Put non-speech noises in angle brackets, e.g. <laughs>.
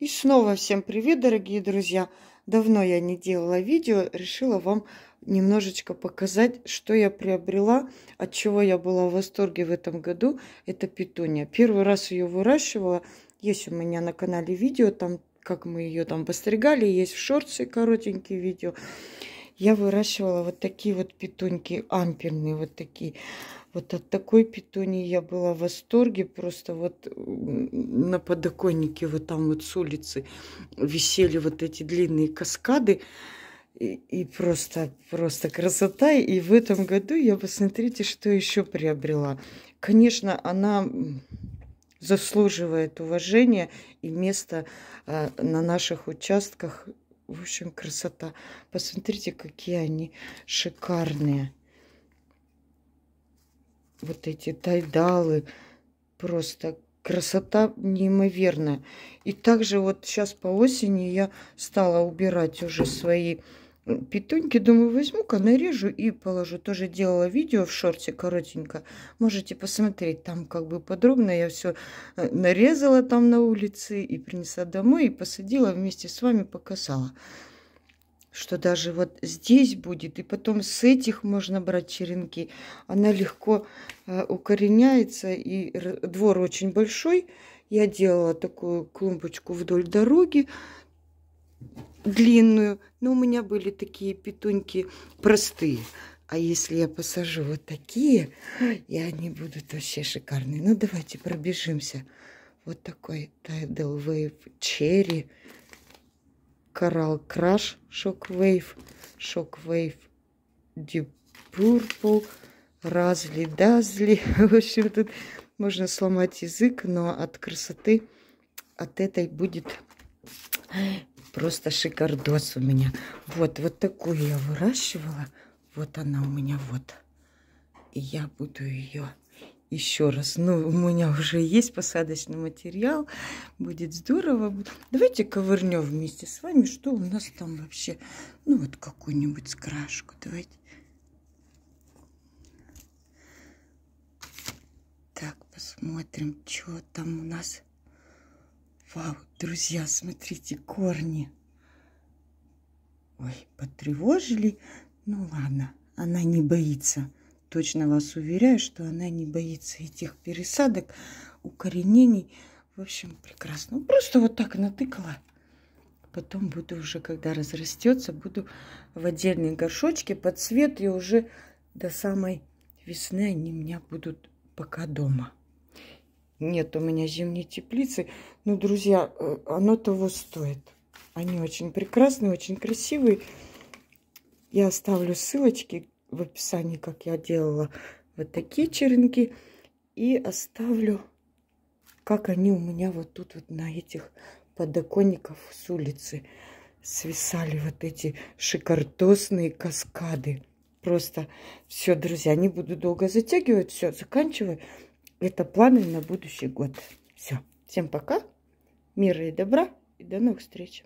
И снова всем привет, дорогие друзья! Давно я не делала видео, решила вам немножечко показать, что я приобрела, от чего я была в восторге в этом году. Это петуния. Первый раз ее выращивала. Есть у меня на канале видео, там как мы ее там постригали, есть в шорты коротенькие видео. Я выращивала вот такие вот петуньки амперные, вот такие. Вот от такой питонии я была в восторге. Просто вот на подоконнике вот там вот с улицы висели вот эти длинные каскады. И, и просто, просто красота. И в этом году я, посмотрите, что еще приобрела. Конечно, она заслуживает уважения и места э, на наших участках. В общем, красота. Посмотрите, какие они шикарные вот эти тайдалы. Просто красота неимоверная. И также вот сейчас по осени я стала убирать уже свои петуньки. Думаю, возьму-ка, нарежу и положу. Тоже делала видео в шорте коротенько. Можете посмотреть, там как бы подробно я все э, нарезала там на улице и принесла домой, и посадила вместе с вами, показала что даже вот здесь будет, и потом с этих можно брать черенки. Она легко э, укореняется, и двор очень большой. Я делала такую клумбочку вдоль дороги, длинную, но у меня были такие петуньки простые. А если я посажу вот такие, и они будут вообще шикарные. Ну, давайте пробежимся. Вот такой Tidal Wave Cherry Coral Crush Shockwave, Shockwave Deep Purple, Разли Дазли. <laughs> В общем, тут можно сломать язык, но от красоты, от этой будет просто шикардос у меня. Вот, вот такую я выращивала. Вот она у меня, вот. И я буду ее... Её еще раз. Ну, у меня уже есть посадочный материал, будет здорово. Давайте ковырнем вместе с вами, что у нас там вообще. Ну, вот какую-нибудь скрашку. Давайте. Так, посмотрим, что там у нас. Вау, друзья, смотрите, корни. Ой, потревожили. Ну ладно, она не боится точно вас уверяю, что она не боится этих пересадок, укоренений. В общем, прекрасно. Ну, просто вот так натыкала. Потом буду уже, когда разрастется, буду в отдельные горшочки под цвет. И уже до самой весны они у меня будут пока дома. Нет у меня зимней теплицы. Но, друзья, э, оно того стоит. Они очень прекрасные, очень красивые. Я оставлю ссылочки, в описании, как я делала вот такие черенки. И оставлю, как они у меня вот тут вот на этих подоконников с улицы свисали вот эти шикардосные каскады. Просто все, друзья, не буду долго затягивать. Все, заканчиваю. Это планы на будущий год. Все. Всем пока. Мира и добра. И до новых встреч.